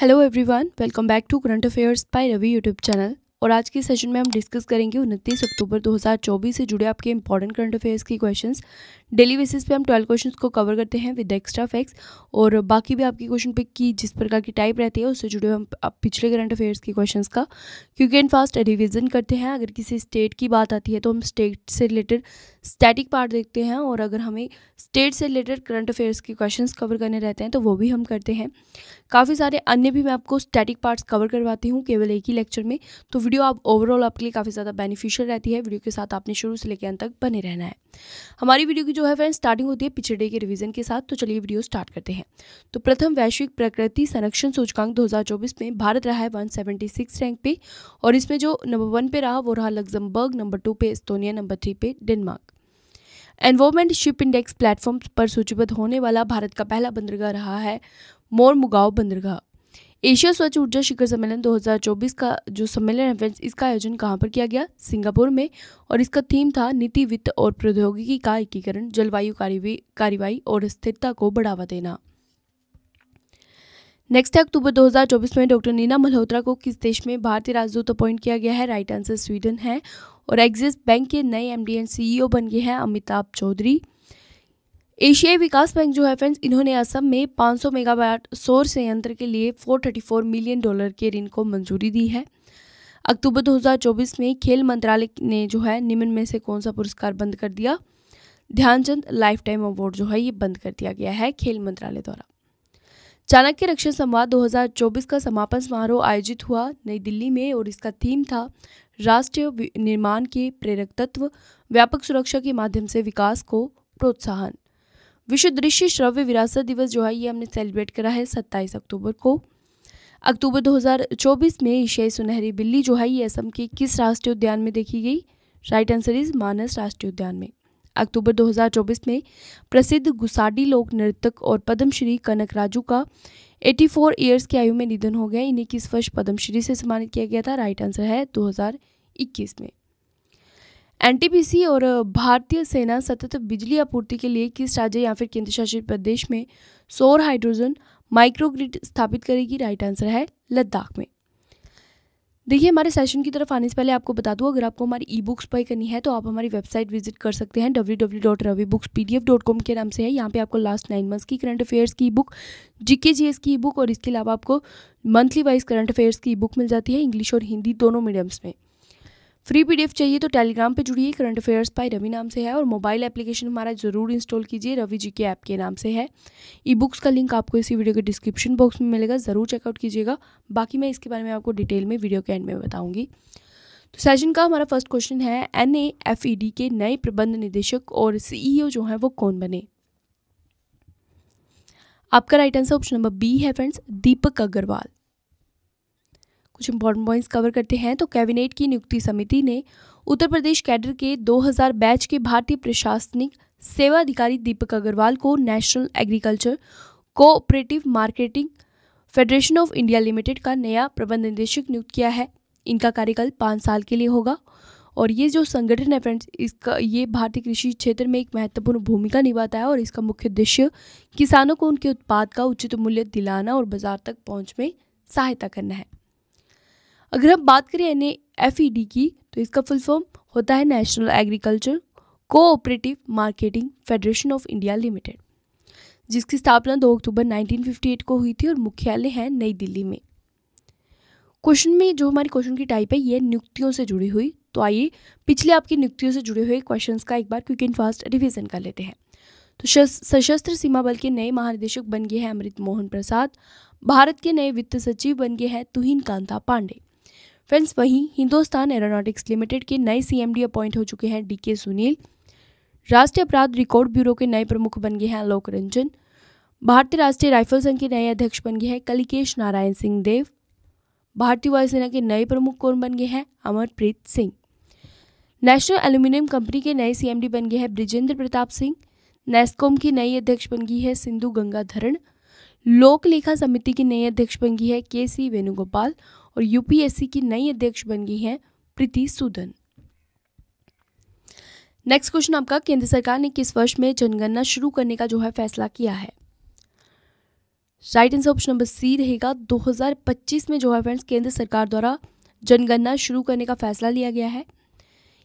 Hello everyone, welcome back to Current Affairs by Ravi YouTube channel. और आज के session में हम डिस्कस करेंगे उनतीस अक्टूबर 2024 से जुड़े आपके इंपॉर्टेंट करंट अफेयर्स की क्वेश्चंस डेली बेसिस पे हम ट्वेल्व क्वेश्चंस को कवर करते हैं विद एक्स्ट्रा फैक्स और बाकी भी आपके क्वेश्चन पे की जिस प्रकार की टाइप रहती है उससे जुड़े हम पिछले करंट अफेयर्स के क्वेश्चन का क्योंकि एंड फास्ट रिविजन करते हैं अगर किसी स्टेट की बात आती है तो हम स्टेट से रिलेटेड स्टैटिक पार्ट देखते हैं और अगर हमें स्टेट से रिलेटेड करंट अफेयर्स के क्वेश्चन कवर करने रहते हैं तो वो भी हम करते हैं काफ़ी सारे अन्य भी मैं आपको स्टैटिक पार्ट्स कवर करवाती हूँ केवल एक ही लेक्चर में तो वीडियो आप ओवरऑल आपके लिए काफ़ी ज़्यादा बेनिफिशियल रहती है वीडियो के साथ आपने शुरू से लेकर अंत तक बने रहना है हमारी वीडियो की जो है फ्रेंड स्टार्टिंग होती है पिछले डे के रिवीजन के साथ तो चलिए वीडियो स्टार्ट करते हैं तो प्रथम वैश्विक प्रकृति संरक्षण सूचकांक 2024 में भारत रहा है वन रैंक पे और इसमें जो नंबर वन पे रहा वो रहा लग्जमबर्ग नंबर टू पे एस्तोनिया नंबर थ्री पे Denmark environment ship index platform पर सूचीबद्ध होने वाला भारत का पहला बंदरगाह रहा है मोर मुगाव बंदरगाह एशिया स्वच्छ ऊर्जा शिखर सम्मेलन 2024 का जो सम्मेलन है फ्रेंड्स इसका आयोजन कहाँ पर किया गया सिंगापुर में और इसका थीम था नीति वित्त और प्रौद्योगिकी का एकीकरण जलवायु कार्रवाई और स्थिरता को बढ़ावा देना नेक्स्ट है अक्टूबर 2024 में डॉक्टर नीना मल्होत्रा को किस देश में भारतीय राजदूत अपॉइंट किया गया है राइट आंसर स्वीडन है और एक्सिस बैंक के नए एमडी एंड सीईओ बन गए हैं अमिताभ चौधरी एशियाई विकास बैंक जो है फ्रेंड्स इन्होंने असम में 500 मेगावाट सौर संयंत्र के लिए 434 मिलियन डॉलर के ऋण को मंजूरी दी है अक्टूबर 2024 में खेल मंत्रालय ने जो है निम्न में से कौन सा पुरस्कार बंद कर दिया ध्यानचंद लाइफ टाइम अवार्ड जो है ये बंद कर दिया गया है खेल मंत्रालय द्वारा चाणक्य रक्षा संवाद 2024 का समापन समारोह आयोजित हुआ नई दिल्ली में और इसका थीम था राष्ट्रीय निर्माण के प्रेरक तत्व व्यापक सुरक्षा के माध्यम से विकास को प्रोत्साहन विश्व दृश्य श्रव्य विरासत दिवस जो है ये हमने सेलिब्रेट करा है सत्ताईस अक्टूबर को अक्टूबर 2024 में एशियाई सुनहरी बिल्ली जो है ये असम के किस राष्ट्रीय उद्यान में देखी गई राइट आंसर इज मानस राष्ट्रीय उद्यान में अक्टूबर 2024 में प्रसिद्ध गुसाडी लोक नृतक और पद्मश्री कनक राजू का 84 ईयर्स की आयु में निधन हो गया इन्हें किस वर्ष पद्मश्री से सम्मानित किया गया था राइट आंसर है 2021 में एनटीपीसी और भारतीय सेना सतत बिजली आपूर्ति के लिए किस राज्य या फिर केंद्र शासित प्रदेश में सौर हाइड्रोजन माइक्रोग्रिड स्थापित करेगी राइट आंसर है लद्दाख में देखिए हमारे सेशन की तरफ आने से पहले आपको बता दूं अगर आपको हमारी ई बुक्स बाई करनी है तो आप हमारी वेबसाइट विजिट कर सकते हैं W W dot Ravi books P D F dot com के नाम से है यहाँ पे आपको लास्ट नाइन मंथ्स की करंट अफेयर्स की ई बुक जीके जी की ई बुक और इसके अलावा आपको मंथली वाइज करंट अफेयर्स की ई बुक मिल जाती है इंग्लिश और हिंदी दोनों मीडियम्स में फ्री पीडीएफ चाहिए तो टेलीग्राम पे जुड़िए करंट अफेयर्स बाय रवि नाम से है और मोबाइल एप्लीकेशन हमारा जरूर इंस्टॉल कीजिए रवि जी के ऐप के नाम से है ई बुक्स का लिंक आपको इसी वीडियो के डिस्क्रिप्शन बॉक्स में मिलेगा ज़रूर चेकआउट कीजिएगा बाकी मैं इसके बारे में आपको डिटेल में वीडियो के एंड में बताऊँगी तो सेशन का हमारा फर्स्ट क्वेश्चन है एन e के नए प्रबंध निदेशक और सीईओ e जो हैं वो कौन बने आपका right answer option number B है फ्रेंड्स दीपक अग्रवाल कुछ इंपॉर्टेंट पॉइंट्स कवर करते हैं तो कैबिनेट की नियुक्ति समिति ने उत्तर प्रदेश कैडर के 2000 बैच के भारतीय प्रशासनिक सेवा अधिकारी दीपक अग्रवाल को national agriculture cooperative marketing federation of India limited का नया प्रबंध निदेशक नियुक्त किया है इनका कार्यकाल पाँच साल के लिए होगा और ये जो संगठन है फ्रेंड्स इसका ये भारतीय कृषि क्षेत्र में एक महत्वपूर्ण भूमिका निभाता है और इसका मुख्य उद्देश्य किसानों को उनके उत्पाद का उचित मूल्य दिलाना और बाजार तक पहुंच में सहायता करना है अगर हम बात करें एन एफ ई डी की तो इसका फुल फॉर्म होता है national agriculture cooperative marketing federation of India limited जिसकी स्थापना 2 अक्टूबर 1958 को हुई थी और मुख्यालय है नई दिल्ली में क्वेश्चन में जो हमारी क्वेश्चन की टाइप है ये नियुक्तियों से जुड़ी हुई तो आइए पिछले आपकी नियुक्तियों से जुड़े हुए क्वेश्चन का एक बार क्विक एंड फास्ट रिविजन कर लेते हैं तो सशस्त्र सीमा बल के नए महानिदेशक बन गए हैं अमृत मोहन प्रसाद भारत के नए वित्त सचिव बन गए हैं तुहिन कांता पांडे फ्रेंड्स वहीं हिंदुस्तान एरोनॉटिक्स लिमिटेड के नए सीएमडी अपॉइंट हो चुके हैं डीके सुनील राष्ट्रीय अपराध रिकॉर्ड ब्यूरो के नए प्रमुख बन गए हैं आलोक रंजन भारतीय राष्ट्रीय राइफल संघ के नए अध्यक्ष बन गए हैं कलिकेश नारायण सिंह देव भारतीय वायुसेना के नए प्रमुख कौन बन गए हैं Amarpreet Singh national aluminium company के नए सीएमडी बन गए हैं ब्रिजेंद्र प्रताप सिंह नेस्कॉम की नई अध्यक्ष बन गई है सिंधु गंगाधरण लोक लेखा समिति की नई अध्यक्ष बन गई है के सी वेणुगोपाल और यूपीएससी की नई अध्यक्ष बन गई है प्रीति सूदन नेक्स्ट क्वेश्चन आपका केंद्र सरकार ने किस वर्ष में जनगणना शुरू करने का जो है फैसला किया है right answer option number C रहेगा 2025 में जो है फ्रेंड्स केंद्र सरकार द्वारा जनगणना शुरू करने का फैसला लिया गया है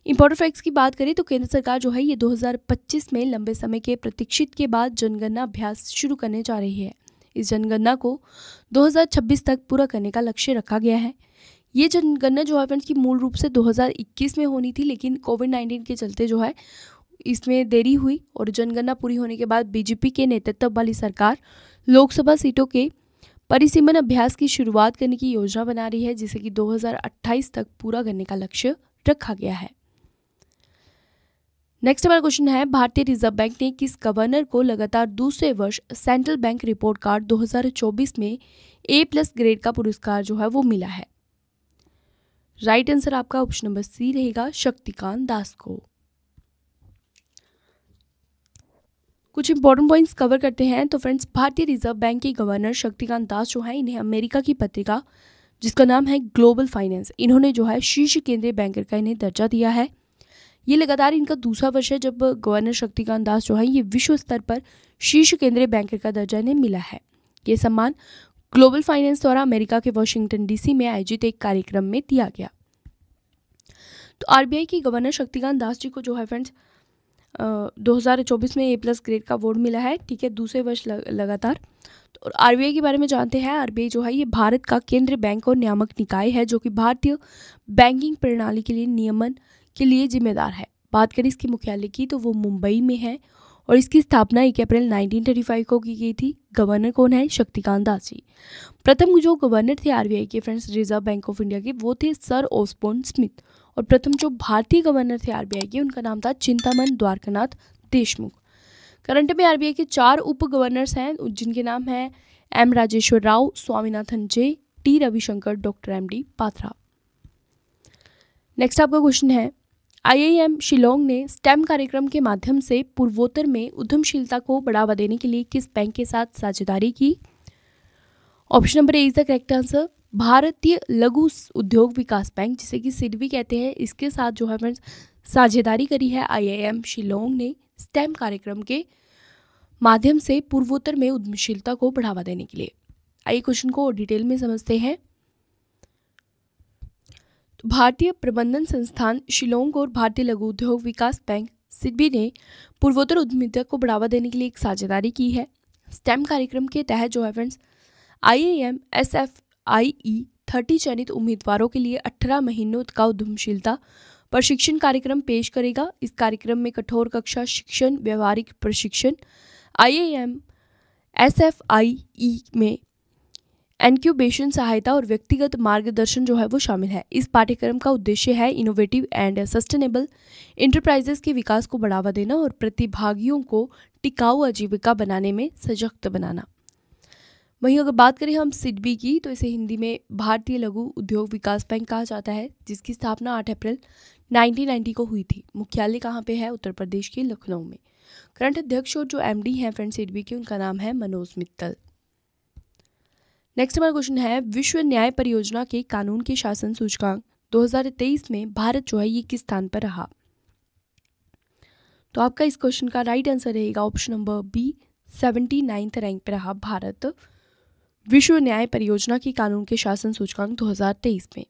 इंपॉर्टेंट फैक्ट्स की बात करें तो केंद्र सरकार जो है ये 2025 में लंबे समय के प्रतीक्षित के बाद जनगणना अभ्यास शुरू करने जा रही है इस जनगणना को 2026 तक पूरा करने का लक्ष्य रखा गया है ये जनगणना जो है फ्रेंड्स की मूल रूप से 2021 में होनी थी लेकिन कोविड नाइन्टीन के चलते जो है इसमें देरी हुई और जनगणना पूरी होने के बाद बीजेपी के नेतृत्व वाली सरकार लोकसभा सीटों के परिसीमन अभ्यास की शुरुआत करने की योजना बना रही है जिसे कि 2028 तक पूरा करने का लक्ष्य रखा गया है नेक्स्ट हमारा क्वेश्चन है भारतीय रिजर्व बैंक ने किस गवर्नर को लगातार दूसरे वर्ष सेंट्रल बैंक रिपोर्ट कार्ड 2024 में ए प्लस ग्रेड का पुरस्कार जो है वो मिला है राइट आंसर आपका ऑप्शन नंबर सी रहेगा शक्तिकांत दास को कुछ इंपॉर्टेंट पॉइंट्स कवर करते हैं तो फ्रेंड्स भारतीय रिजर्व बैंक के गवर्नर शक्तिकांत दास जो है इन्हें अमेरिका की पत्रिका जिसका नाम है ग्लोबल फाइनेंस इन्होंने जो है शीर्ष केंद्रीय बैंकर का इन्हें दर्जा दिया है ये लगातार इनका दूसरा वर्ष है जब गवर्नर शक्तिकांत दास जो है ये विश्व स्तर पर शीर्ष केंद्रीय बैंकर का दर्जा इन्हें मिला है ये सम्मान ग्लोबल फाइनेंस द्वारा अमेरिका के वॉशिंगटन डीसी में आयोजित एक कार्यक्रम में दिया गया तो आरबीआई की गवर्नर शक्तिकांत दास जी को जो है फ्रेंड्स 2024 में ए प्लस ग्रेड का अवार्ड मिला है ठीक है दूसरे वर्ष लग, लगातार तो और आरबीआई के बारे में जानते हैं आरबीआई जो है ये भारत का केंद्रीय बैंक और नियामक निकाय है जो कि भारतीय बैंकिंग प्रणाली के लिए नियमन के लिए जिम्मेदार है बात करें इसके मुख्यालय की तो वो मुंबई में है और इसकी स्थापना एक अप्रैल 1935 को की गई थी गवर्नर कौन है शक्तिकांत दास जी प्रथम जो गवर्नर थे आरबीआई के friends reserve bank of India के वो थे सर ओस्पोन स्मिथ और प्रथम जो भारतीय गवर्नर थे आरबीआई के उनका नाम था चिंतामन द्वारकानाथ देशमुख करंट में आरबीआई के चार उप गवर्नर्स हैं जिनके नाम हैं M Rajeshwar Rao Swaminathan J T Ravishankar doctor M D Patra next आपका क्वेश्चन है आईआईएम शिलोंग ने स्टेम कार्यक्रम के माध्यम से पूर्वोत्तर में उद्यमशीलता को बढ़ावा देने के लिए किस बैंक के साथ साझेदारी की option number A is the correct answer भारतीय लघु उद्योग विकास बैंक जिसे कि सिडवी कहते हैं इसके साथ जो है फ्रेंड्स साझेदारी करी है आईआईएम शिलोंग ने स्टेम कार्यक्रम के माध्यम से पूर्वोत्तर में उद्यमशीलता को बढ़ावा देने के लिए आइए क्वेश्चन को डिटेल में समझते हैं भारतीय प्रबंधन संस्थान शिलोंग और भारतीय लघु उद्योग विकास बैंक सिडबी ने पूर्वोत्तर उद्यमिता को बढ़ावा देने के लिए एक साझेदारी की है स्टेम कार्यक्रम के तहत जो events I I M S F I E thirty चयनित उम्मीदवारों के लिए अठारह महीनों का उद्यमशीलता प्रशिक्षण कार्यक्रम पेश करेगा इस कार्यक्रम में कठोर कक्षा शिक्षण व्यवहारिक प्रशिक्षण I M S F I E में इनक्यूबेशन सहायता और व्यक्तिगत मार्गदर्शन जो है वो शामिल है इस पाठ्यक्रम का उद्देश्य है इनोवेटिव एंड सस्टेनेबल इंटरप्राइजेस के विकास को बढ़ावा देना और प्रतिभागियों को टिकाऊ आजीविका बनाने में सशक्त बनाना वहीं अगर बात करें हम सिडबी की तो इसे हिंदी में भारतीय लघु उद्योग विकास बैंक कहा जाता है जिसकी स्थापना आठ अप्रैल नाइनटीन को हुई थी मुख्यालय कहाँ पर है उत्तर प्रदेश के लखनऊ में करंट अध्यक्ष और जो एमडी हैं फ्रेंड सिडबी के उनका नाम है मनोज मित्तल नेक्स्ट हमारा क्वेश्चन है विश्व न्याय परियोजना के कानून के शासन सूचकांक 2023 में भारत जो है ये किस स्थान पर रहा तो आपका इस क्वेश्चन का राइट आंसर रहेगा option number B seventy ninth rank पर रहा भारत विश्व न्याय परियोजना के कानून के शासन सूचकांक 2023 में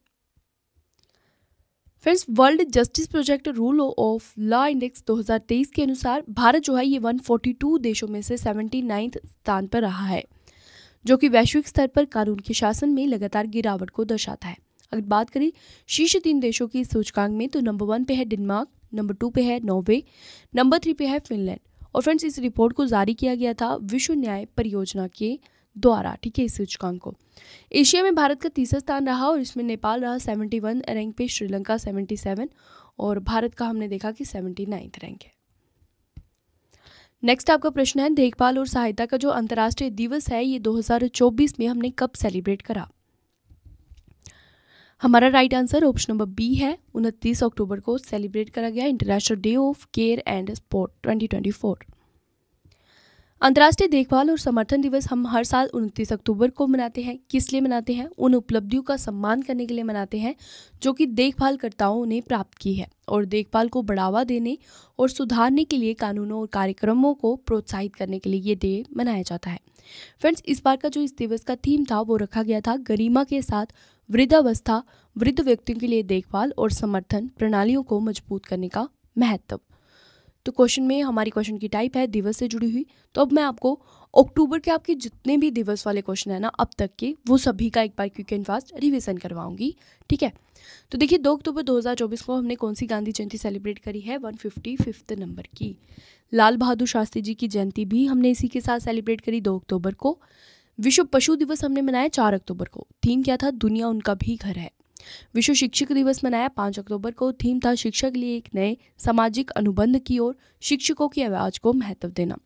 friends world justice project rule of law index 2023 के अनुसार भारत जो है ये 142 देशों में से सेवेंटी नाइन्थ स्थान पर रहा है जो कि वैश्विक स्तर पर कानून के शासन में लगातार गिरावट को दर्शाता है अगर बात करें शीर्ष तीन देशों की सूचकांक में तो नंबर वन पे है डेनमार्क नंबर टू पे है नॉर्वे नंबर थ्री पे है फिनलैंड और फ्रेंड्स इस रिपोर्ट को जारी किया गया था विश्व न्याय परियोजना के द्वारा ठीक है इस सूचकांक को एशिया में भारत का तीसरा स्थान रहा और इसमें नेपाल रहा 71 रैंक पे श्रीलंका 77 और भारत का हमने देखा कि 79 रैंक है नेक्स्ट आपका प्रश्न है देखभाल और सहायता का जो अंतर्राष्ट्रीय दिवस है ये 2024 में हमने कब सेलिब्रेट करा हमारा right answer option number B है उनतीस अक्टूबर को सेलिब्रेट करा गया international day of care and support 2024 अंतर्राष्ट्रीय देखभाल और समर्थन दिवस हम हर साल उनतीस अक्टूबर को मनाते हैं किस लिए मनाते हैं उन उपलब्धियों का सम्मान करने के लिए मनाते हैं जो कि देखभालकर्ताओं ने प्राप्त की है और देखभाल को बढ़ावा देने और सुधारने के लिए कानूनों और कार्यक्रमों को प्रोत्साहित करने के लिए ये डे मनाया जाता है फ्रेंड्स इस बार का जो इस दिवस का थीम था वो रखा गया था गरिमा के साथ वृद्धावस्था वृद्ध व्यक्तियों के लिए देखभाल और समर्थन प्रणालियों को मजबूत करने का महत्व तो क्वेश्चन में हमारी क्वेश्चन की टाइप है दिवस से जुड़ी हुई तो अब मैं आपको अक्टूबर के आपके जितने भी दिवस वाले क्वेश्चन है ना अब तक के वो सभी का एक बार क्विक एंड फास्ट रिविजन करवाऊंगी ठीक है तो देखिए दो अक्टूबर 2024 को हमने कौन सी गांधी जयंती सेलिब्रेट करी है वन फिफ्टी फिफ्थ नंबर की लाल बहादुर शास्त्री जी की जयंती भी हमने इसी के साथ सेलिब्रेट करी दो अक्टूबर को विश्व पशु दिवस हमने मनाया चार अक्टूबर को थीम क्या था दुनिया उनका भी घर है विश्व शिक्षक दिवस मनाया पाँच अक्टूबर को थीम था शिक्षा के लिए एक नए सामाजिक अनुबंध की ओर शिक्षकों की आवाज़ को महत्व देना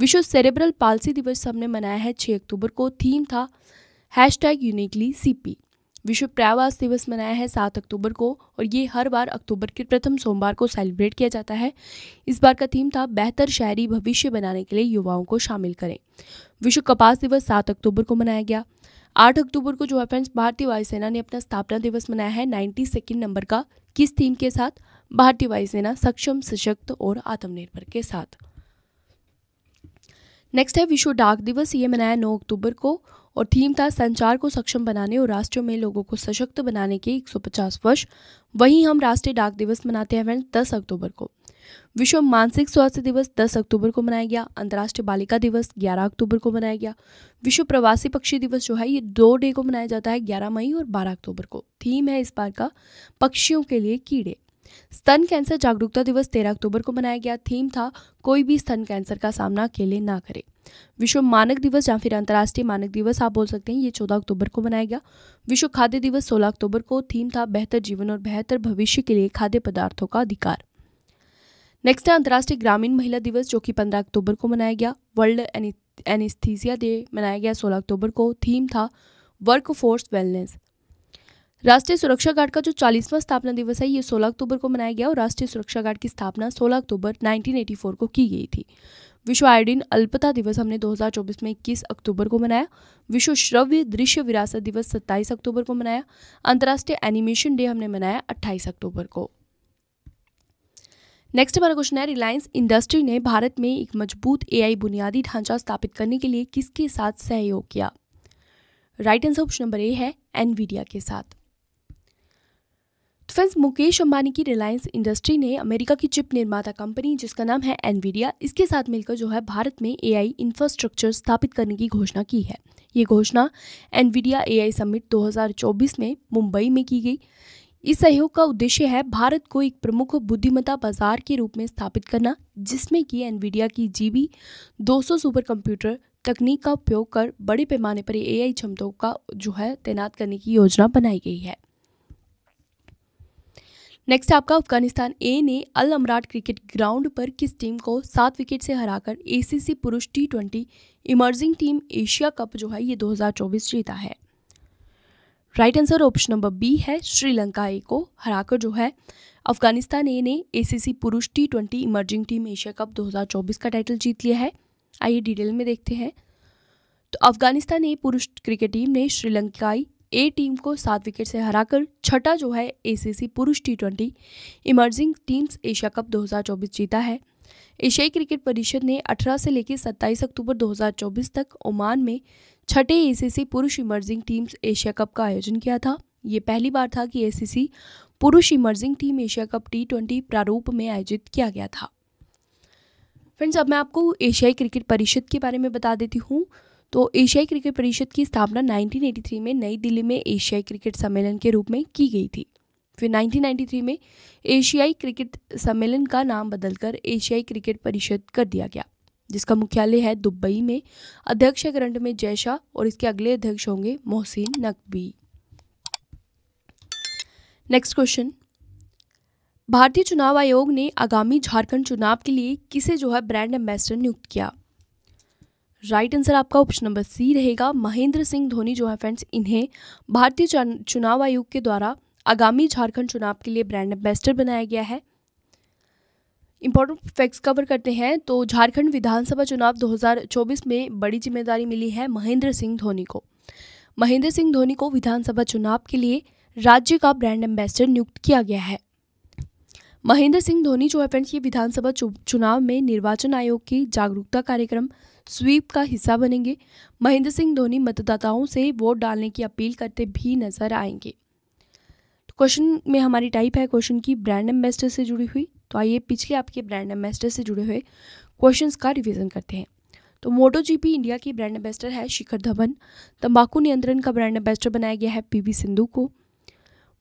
विश्व सेरेब्रल पालसी दिवस हमने मनाया है छः अक्टूबर को थीम था हैश टैग यूनिकली सी विश्व प्रयावास दिवस मनाया है सात अक्टूबर को और ये हर बार अक्टूबर के प्रथम सोमवार को सेलिब्रेट किया जाता है इस बार का थीम था बेहतर शहरी भविष्य बनाने के लिए युवाओं को शामिल करें विश्व कपास दिवस सात अक्टूबर को मनाया गया आठ अक्टूबर को जो है फ्रेंड्स भारतीय वायुसेना ने अपना स्थापना दिवस मनाया है नाइन्टी सेकेंड नंबर का किस थीम के साथ भारतीय वायुसेना सक्षम सशक्त और आत्मनिर्भर के साथ नेक्स्ट है विश्व डाक दिवस ये मनाया 9 अक्टूबर को और थीम था संचार को सक्षम बनाने और राष्ट्र में लोगों को सशक्त बनाने के 150 वर्ष वहीं हम राष्ट्रीय डाक दिवस मनाते हैं फ्रेंड दस अक्टूबर को विश्व मानसिक स्वास्थ्य दिवस 10 अक्टूबर को मनाया गया अंतर्राष्ट्रीय बालिका दिवस 11 अक्टूबर को मनाया गया विश्व प्रवासी पक्षी दिवस जो है ये दो डे को मनाया जाता है 11 मई और 12 अक्टूबर को थीम है इस बार का पक्षियों के लिए कीड़े स्तन कैंसर जागरूकता दिवस 13 अक्टूबर को मनाया गया थीम था कोई भी स्तन कैंसर का सामना अकेले ना करे विश्व मानक दिवस या फिर अंतर्राष्ट्रीय मानक दिवस आप बोल सकते हैं ये 14 अक्टूबर को मनाया गया विश्व खाद्य दिवस 16 अक्टूबर को थीम था बेहतर जीवन और बेहतर भविष्य के लिए खाद्य पदार्थों का अधिकार नेक्स्ट है अंतर्राष्ट्रीय ग्रामीण महिला दिवस जो कि पंद्रह अक्टूबर को मनाया गया वर्ल्ड एनिस्थीसिया डे मनाया गया सोलह अक्टूबर को थीम था वर्क फोर्स वेलनेस राष्ट्रीय सुरक्षा गार्ड का जो चालीसवां स्थापना दिवस है ये 16 अक्टूबर को मनाया गया और राष्ट्रीय सुरक्षा गार्ड की स्थापना 16 अक्टूबर 1984 को की गई थी विश्व आयोडीन अल्पता दिवस हमने 2024 में 21 अक्टूबर को मनाया विश्व श्रव्य दृश्य विरासत दिवस 27 अक्टूबर को मनाया अंतर्राष्ट्रीय एनिमेशन डे हमने मनाया अट्ठाईस अक्टूबर को नेक्स्ट हमारा क्वेश्चन है रिलायंस इंडस्ट्री ने भारत में एक मजबूत ए बुनियादी ढांचा स्थापित करने के लिए किसके साथ सहयोग किया right answer option number A है एनवीडिया के साथ तो फ्रेंड्स मुकेश अंबानी की रिलायंस इंडस्ट्री ने अमेरिका की चिप निर्माता कंपनी जिसका नाम है एनवीडिया इसके साथ मिलकर जो है भारत में एआई इंफ्रास्ट्रक्चर स्थापित करने की घोषणा की है ये घोषणा एनवीडिया एआई समिट 2024 में मुंबई में की गई इस सहयोग का उद्देश्य है भारत को एक प्रमुख बुद्धिमत्ता बाजार के रूप में स्थापित करना जिसमें कि एनवीडिया की जीबी 200 सुपर कंप्यूटर तकनीक का उपयोग कर बड़े पैमाने पर एआई क्षमताओं का जो है तैनात करने की योजना बनाई गई है नेक्स्ट आपका अफगानिस्तान ए ने अल अमराट क्रिकेट ग्राउंड पर किस टीम को सात विकेट से हराकर एसीसी पुरुष T twenty emerging team Asia cup जो है ये 2024 जीता है right answer option number B है श्रीलंका ए को हराकर जो है अफगानिस्तान ए ने एसीसी पुरुष T twenty emerging team Asia cup 2024 का टाइटल जीत लिया है आइए डिटेल में देखते हैं तो अफगानिस्तान ए पुरुष क्रिकेट टीम ने श्रीलंकाई ए टीम को सात विकेट से हराकर छठा जो है एसीसी पुरुष T twenty emerging teams Asia cup 2024 जीता है एशियाई क्रिकेट परिषद ने 18 से लेकर 27 अक्टूबर 2024 तक ओमान में छठे एसीसी पुरुष इमर्जिंग टीम्स एशिया कप का आयोजन किया था ये पहली बार था कि एसीसी पुरुष emerging team Asia cup T प्रारूप में आयोजित किया गया था फ्रेंड्स अब मैं आपको एशियाई क्रिकेट परिषद के बारे में बता देती हूँ तो एशियाई क्रिकेट परिषद की स्थापना 1983 में नई दिल्ली में एशियाई क्रिकेट सम्मेलन के रूप में की गई थी फिर 1993 में एशियाई क्रिकेट सम्मेलन का नाम बदलकर एशियाई क्रिकेट परिषद कर दिया गया जिसका मुख्यालय है दुबई में अध्यक्ष ग्रंट में शाह और इसके अगले अध्यक्ष होंगे मोहसिन नकवी नेक्स्ट क्वेश्चन भारतीय चुनाव आयोग ने आगामी झारखंड चुनाव के लिए किसे जो है ब्रांड एम्बेसडर नियुक्त किया राइट आंसर आपका ऑप्शन नंबर सी रहेगा महेंद्र सिंह धोनी जो है फ्रेंड्स इन्हें भारतीय चुनाव आयोग के द्वारा आगामी झारखंड चुनाव के लिए ब्रांड एम्बेसडर बनाया गया है इंपॉर्टेंट फैक्ट्स कवर करते हैं तो झारखंड विधानसभा चुनाव 2024 में बड़ी जिम्मेदारी मिली है महेंद्र सिंह धोनी को महेंद्र सिंह धोनी को विधानसभा चुनाव के लिए राज्य का ब्रांड एम्बेसडर नियुक्त किया गया है महेंद्र सिंह धोनी जो है फ्रेंड्स ये विधानसभा चुनाव में निर्वाचन आयोग की जागरूकता कार्यक्रम स्वीप का हिस्सा बनेंगे महेंद्र सिंह धोनी मतदाताओं से वोट डालने की अपील करते भी नजर आएंगे तो क्वेश्चन में हमारी टाइप है क्वेश्चन की ब्रांड एम्बेसडर से जुड़ी हुई तो आइए पिछले आपके ब्रांड एम्बेसडर से जुड़े हुए क्वेश्चंस का रिवीजन करते हैं तो मोटो जीपी इंडिया की ब्रांड एम्बेस्टर है शिखर धवन तंबाकू नियंत्रण का ब्रांड एम्बेस्टर बनाया गया है पी सिंधु को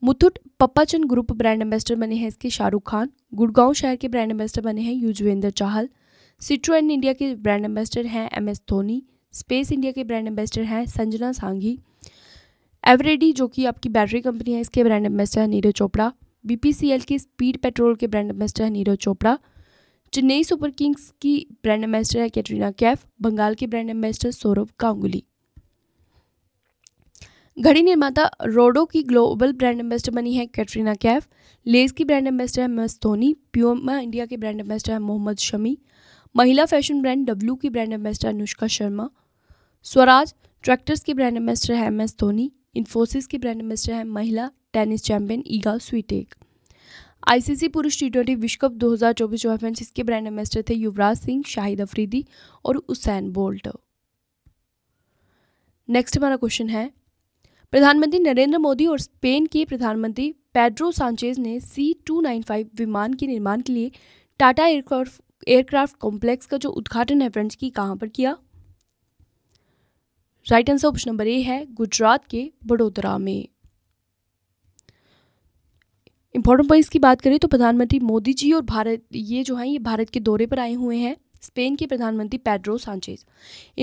Muthoot Pappachan group brand ambassador बने हैं इसके शाहरुख खान गुड़गांव शहर के ब्रांड एम्बेसडर बने हैं युजवेंद्र चाहल सिट्रोन इंडिया के ब्रांड एम्बेसडर हैं M S Dhoni space India के ब्रांड एम्बेसडर हैं संजना सांघी एवरेडी जो कि आपकी बैटरी कंपनी है इसके ब्रांड एम्बेसडर हैं नीरज चोपड़ा बीपीसीएल के स्पीड पेट्रोल के ब्रांड एम्बेसडर हैं नीरज चोपड़ा चेन्नई सुपर किंग्स की ब्रांड एम्बेसडर है कैटरीना कैफ बंगाल के ब्रांड एम्बेसडर सौरभ गांगुली घड़ी निर्माता रोडो की ग्लोबल ब्रांड एम्बेसडर बनी है कैटरीना कैफ लेस की ब्रांड एम्बेसडर है M S Dhoni Puma India के ब्रांड एम्बेसडर है मोहम्मद शमी महिला फैशन ब्रांड डब्ल्यू की brand ambassador Anushka Sharma Swaraj tractors की ब्रांड एम्बेसडर है एम एस धोनी इन्फोसिस की ब्रांड एम्बेसडर है महिला tennis champion Iga Swiatek ICC पुरुष टी ट्वेंटी विश्व कप दो हजार चौबीस फ्रेंड्स इसके ब्रांड एम्बेसडर थे युवराज सिंह शाहिद अफरीदी और उसैन बोल्ट नेक्स्ट हमारा क्वेश्चन है प्रधानमंत्री नरेंद्र मोदी और स्पेन के प्रधानमंत्री पेड्रो सांचेज ने सी टू नाइन फाइव विमान के निर्माण के लिए टाटा एयरक्राफ्ट एयरक्राफ्ट कॉम्प्लेक्स का जो उद्घाटन है फ्रेंड्स की कहाँ पर किया right answer option number A है गुजरात के बड़ोदरा में इंपॉर्टेंट पॉइंट्स की बात करें तो प्रधानमंत्री मोदी जी और भारत ये जो है ये भारत के दौरे पर आए हुए हैं स्पेन के प्रधानमंत्री पेड्रो सांचेज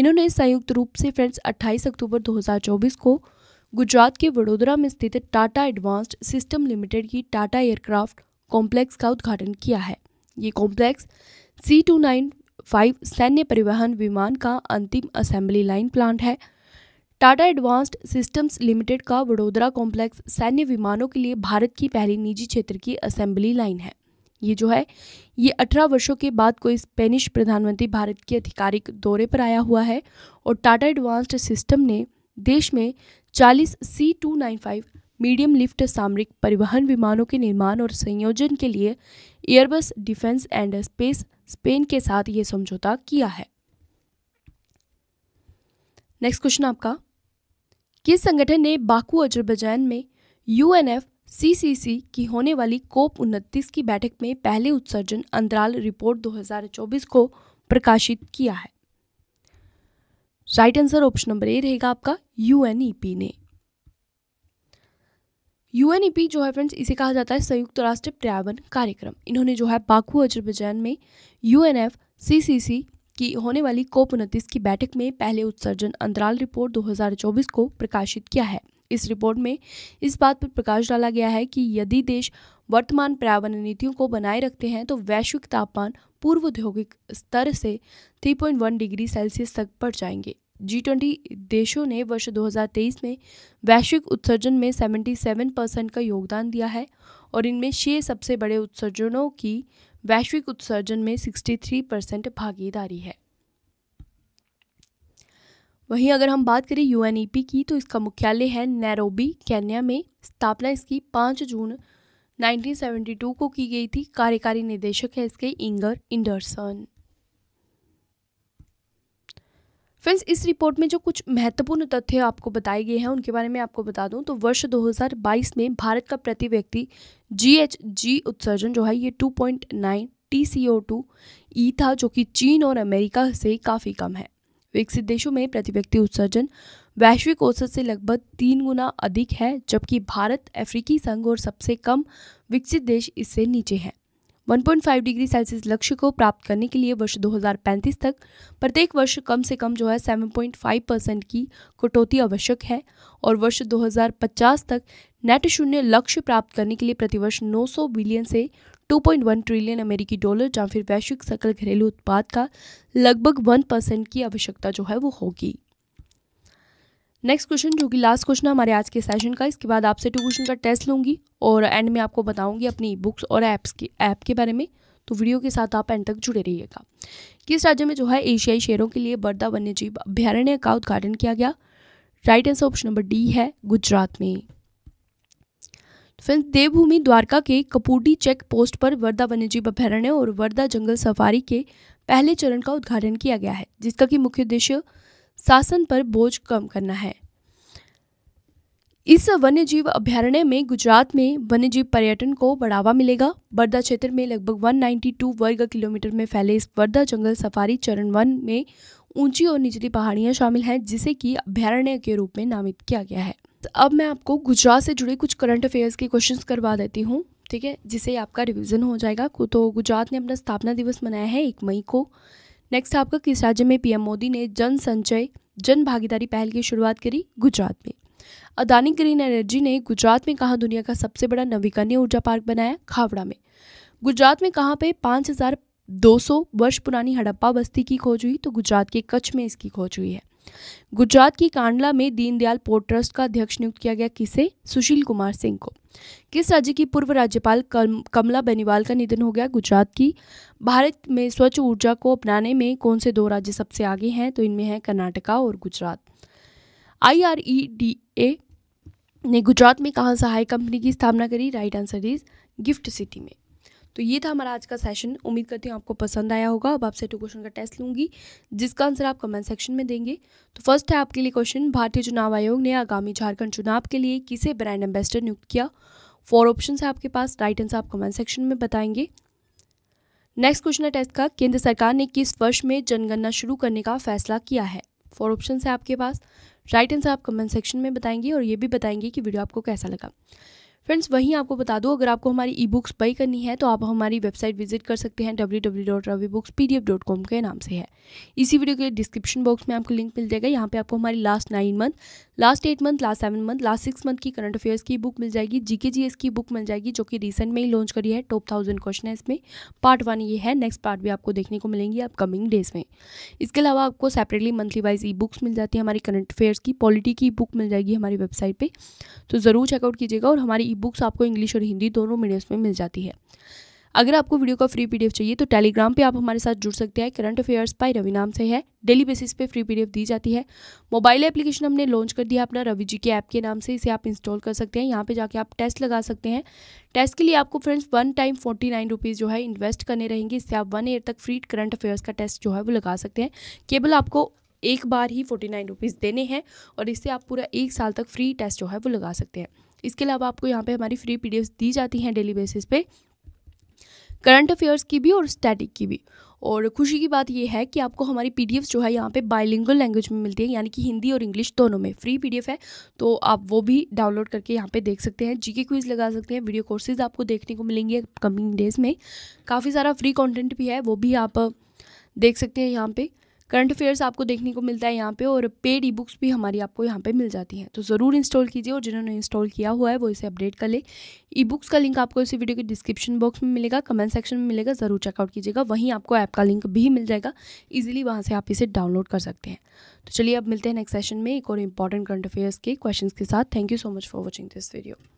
इन्होंने संयुक्त रूप से फ्रेंड्स 28 अक्टूबर 2024 को गुजरात के वडोदरा में स्थित टाटा एडवांस्ड सिस्टम लिमिटेड की टाटा एयरक्राफ्ट कॉम्प्लेक्स का उद्घाटन किया है ये complex C two nine five सैन्य परिवहन विमान का अंतिम असेंबली लाइन प्लांट है टाटा एडवांस्ड सिस्टम्स लिमिटेड का वडोदरा कॉम्प्लेक्स सैन्य विमानों के लिए भारत की पहली निजी क्षेत्र की असेंबली लाइन है ये जो है ये अठारह वर्षों के बाद कोई स्पेनिश प्रधानमंत्री भारत के आधिकारिक दौरे पर आया हुआ है और टाटा एडवांस्ड सिस्टम ने देश में 40 C two nine five medium lift सामरिक परिवहन विमानों के निर्माण और संयोजन के लिए Airbus defence and space Spain के साथ ये समझौता किया है नेक्स्ट क्वेश्चन आपका किस संगठन ने बाकू अजरबैजान में यू एन सीसीसी की होने वाली कोप उनतीस की बैठक में पहले उत्सर्जन अंतराल रिपोर्ट 2024 को प्रकाशित किया है right answer option number A रहेगा आपका यूएनईपी e ने यूएनईपी e जो है फ्रेंड्स इसे कहा जाता है संयुक्त राष्ट्र पर्यावरण कार्यक्रम इन्होंने जो है बाकू अजरबैजान में यूएनएफ सीसीसी की होने वाली कोप उनतीस की बैठक में पहले उत्सर्जन अंतराल रिपोर्ट 2024 को प्रकाशित किया है इस रिपोर्ट में इस बात पर प्रकाश डाला गया है कि यदि देश वर्तमान पर्यावरण नीतियों को बनाए रखते हैं तो वैश्विक तापमान पूर्व औद्योगिक स्तर से 3.1 डिग्री सेल्सियस तक बढ़ जाएंगे जी ट्वेंटी देशों ने वर्ष 2023 में वैश्विक उत्सर्जन में 77 परसेंट का योगदान दिया है और इनमें छः सबसे बड़े उत्सर्जनों की वैश्विक उत्सर्जन में 63 परसेंट भागीदारी है वहीं अगर हम बात करें यू e की तो इसका मुख्यालय है नैरोबी केन्या में स्थापना इसकी पाँच जून 1972 को की गई थी कार्यकारी निदेशक है इसके इंगर इंडरसन फ्रेंड्स इस रिपोर्ट में जो कुछ महत्वपूर्ण तथ्य आपको बताए गए हैं उनके बारे में आपको बता दूं तो वर्ष 2022 में भारत का प्रति व्यक्ति जी उत्सर्जन जो है ये 2.9 टी सी ओ टू ई था जो कि चीन और अमेरिका से काफ़ी कम है विकसित देशों में प्रति व्यक्ति उत्सर्जन वैश्विक औसत से लगभग तीन गुना अधिक है जबकि भारत अफ्रीकी संघ और सबसे कम विकसित देश इससे नीचे हैं 1.5 डिग्री सेल्सियस लक्ष्य को प्राप्त करने के लिए वर्ष 2035 तक प्रत्येक वर्ष कम से कम जो है 7.5 परसेंट की कटौती आवश्यक है और वर्ष 2050 तक नेट शून्य लक्ष्य प्राप्त करने के लिए प्रतिवर्ष 900 बिलियन से 2.1 ट्रिलियन अमेरिकी डॉलर या फिर वैश्विक सकल घरेलू उत्पाद का लगभग 1 परसेंट की आवश्यकता जो है वो होगी नेक्स्ट क्वेश्चन जो कि लास्ट क्वेश्चन है हमारे आज के सेशन का इसके बाद आपसे टू क्वेश्चन का टेस्ट लूंगी और एंड में आपको बताऊंगी अपनी बुक्स और ऐप्स के ऐप के बारे में तो वीडियो के साथ आप एंड तक जुड़े रहिएगा किस राज्य में जो है एशियाई शेयरों के लिए बर्दा वन्यजीव अभ्यारण्य का उद्घाटन किया गया right answer option number D है गुजरात में फ्रेंड्स तो देवभूमि द्वारका के कपूटी चेक पोस्ट पर वर्धा वन्यजीव अभ्यारण्य और वर्धा जंगल सफारी के पहले चरण का उद्घाटन किया गया है जिसका कि मुख्य उद्देश्य शासन पर बोझ कम करना है इस वन्यजीव अभ्यारण्य में गुजरात में वन्यजीव पर्यटन को बढ़ावा मिलेगा वर्धा क्षेत्र में लगभग 192 वर्ग किलोमीटर में फैले इस वर्धा जंगल सफारी चरण वन में ऊंची और निचली पहाड़ियां शामिल हैं जिसे कि अभ्यारण्य के रूप में नामित किया गया है तो अब मैं आपको गुजरात से जुड़े कुछ करंट अफेयर्स के क्वेश्चन करवा देती हूँ ठीक है जिसे आपका रिविज़न हो जाएगा तो गुजरात ने अपना स्थापना दिवस मनाया है एक मई को नेक्स्ट आपका किस राज्य में पीएम मोदी ने जन संचय जन भागीदारी पहल की शुरुआत करी गुजरात में अदानी ग्रीन एनर्जी ने गुजरात में कहा दुनिया का सबसे बड़ा नवीकरणीय ऊर्जा पार्क बनाया खावड़ा में गुजरात में कहाँ पे पाँच हजार 200 वर्ष पुरानी हड़प्पा बस्ती की खोज हुई तो गुजरात के कच्छ में इसकी खोज हुई है गुजरात की कांडला में दीनदयाल पोर्ट ट्रस्ट का अध्यक्ष नियुक्त किया गया किसे सुशील कुमार सिंह को किस राज्य की पूर्व राज्यपाल कमला बेनीवाल का निधन हो गया गुजरात की भारत में स्वच्छ ऊर्जा को अपनाने में कौन से दो राज्य सबसे आगे हैं तो इनमें है कर्नाटका और गुजरात आई ने गुजरात में कहा सहायक कंपनी की स्थापना करी right answer is gift city में तो ये था हमारा आज का सेशन उम्मीद करती हूँ आपको पसंद आया होगा अब आपसे टू क्वेश्चन का टेस्ट लूँगी जिसका आंसर आप कमेंट सेक्शन में देंगे तो फर्स्ट है आपके लिए क्वेश्चन भारतीय चुनाव आयोग ने आगामी झारखंड चुनाव के लिए किसे ब्रांड एम्बेसडर नियुक्त किया फोर ऑप्शन है आपके पास राइट आंसर आप कमेंट सेक्शन में बताएंगे नेक्स्ट क्वेश्चन है टेस्ट का केंद्र सरकार ने किस वर्ष में जनगणना शुरू करने का फैसला किया है फोर ऑप्शन है आपके पास राइट आंसर आप कमेंट सेक्शन में बताएंगे और ये भी बताएंगे कि वीडियो आपको कैसा लगा फ्रेंड्स वहीं आपको बता दूँ अगर आपको हमारी ई बुक्स बाई करनी है तो आप हमारी वेबसाइट विजिट कर सकते हैं W W dot Ravi books P D F dot com के नाम से है इसी वीडियो के डिस्क्रिप्शन बॉक्स में आपको लिंक मिल जाएगा यहाँ पे आपको हमारी last nine month last eight month last seven month last six month की करंट अफेयर्स की बुक मिल जाएगी जी के जी एस की बुक मिल जाएगी जो कि रिसेंट में ही लॉन्च करी है टॉप थाउजेंड क्वेश्चन है इसमें पार्ट वन ये है नेक्स्ट पार्ट भी आपको देखने को मिलेंगी अपकमिंग डेज में इसके अलावा आपको separately monthly wise e books मिल जाती है हमारी करंट अफेयर्स की पॉलिटी की बुक मिल जाएगी हमारी वेबसाइट पर तो ज़रूर चेकआउट कीजिएगा और हमारी ई बुक्स आपको इंग्लिश और हिंदी दोनों मीडियम्स में मिल जाती है अगर आपको वीडियो का फ्री पीडीएफ चाहिए तो टेलीग्राम पे आप हमारे साथ जुड़ सकते हैं करंट अफेयर्स बाय रवि नाम से है डेली बेसिस पे फ्री पीडीएफ दी जाती है मोबाइल एप्लीकेशन हमने लॉन्च कर दिया अपना रवि जी के ऐप के नाम से इसे आप इंस्टॉल कर सकते हैं यहाँ पे जाके आप टेस्ट लगा सकते हैं टेस्ट के लिए आपको friends one time forty nine rupees जो है इन्वेस्ट करने रहेंगे इससे आप वन ईयर तक फ्री करंट अफेयर्स का टेस्ट जो है वो लगा सकते हैं केवल आपको एक बार ही फोर्टी नाइन रुपीज़ देने हैं और इससे आप पूरा एक साल तक फ्री टेस्ट जो है वो लगा सकते हैं इसके अलावा आपको यहाँ पे हमारी फ्री पी दी जाती हैं डेली बेसिस पे करंट अफेयर्स की भी और स्टैटिक की भी और खुशी की बात यह है कि आपको हमारी पी जो है यहाँ पे बाइलिंगल लैंग्वेज में मिलती है यानी कि हिंदी और इंग्लिश दोनों में फ्री पी है तो आप वो भी डाउनलोड करके यहाँ पे देख सकते हैं जीके क्विज लगा सकते हैं वीडियो कोर्सेज आपको देखने को मिलेंगे कमिंग डेज में काफ़ी सारा फ्री कॉन्टेंट भी है वो भी आप देख सकते हैं यहाँ पर करंट अफेयर्स आपको देखने को मिलता है यहाँ पे और पेड ई बुक्स भी हमारी आपको यहाँ पे मिल जाती हैं तो ज़रूर इंस्टॉल कीजिए और जिन्होंने इंस्टॉल किया हुआ है वो इसे अपडेट कर ले ई बुक्स का लिंक आपको इसी वीडियो के डिस्क्रिप्शन बॉक्स में मिलेगा कमेंट सेक्शन में मिलेगा ज़रूर चेकआउट कीजिएगा वहीं आपको ऐप का लिंक भी मिल जाएगा ईजिली वहाँ से आप इसे डाउनलोड कर सकते हैं तो चलिए अब मिलते हैं नेक्स्ट सेशन में एक और इंपॉर्टेंट करंट अफेयर्स के क्वेश्चन के साथ thank you so much for watching this video